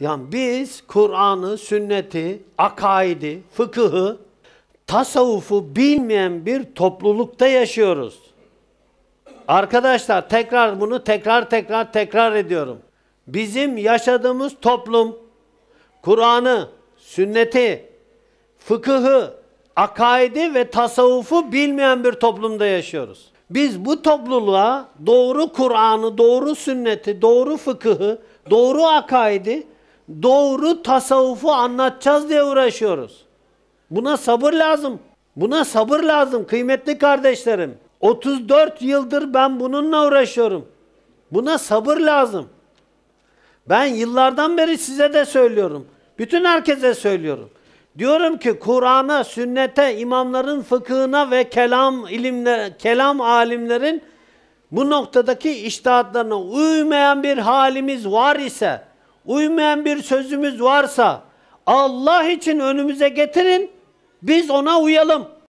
Yani biz Kur'an'ı, sünneti, akaidi, fıkıhı, tasavvufu bilmeyen bir toplulukta yaşıyoruz. Arkadaşlar tekrar bunu tekrar tekrar tekrar ediyorum. Bizim yaşadığımız toplum Kur'an'ı, sünneti, fıkıhı, akaidi ve tasavvufu bilmeyen bir toplumda yaşıyoruz. Biz bu topluluğa doğru Kur'an'ı, doğru sünneti, doğru fıkıhı, doğru akaidi doğru tasavvufu anlatacağız diye uğraşıyoruz. Buna sabır lazım. Buna sabır lazım kıymetli kardeşlerim. 34 yıldır ben bununla uğraşıyorum. Buna sabır lazım. Ben yıllardan beri size de söylüyorum. Bütün herkese söylüyorum. Diyorum ki Kur'an'a, sünnete, imamların fıkhına ve kelam ilimler, kelam alimlerin bu noktadaki iştahatlarına uymayan bir halimiz var ise uymayan bir sözümüz varsa Allah için önümüze getirin, biz ona uyalım.''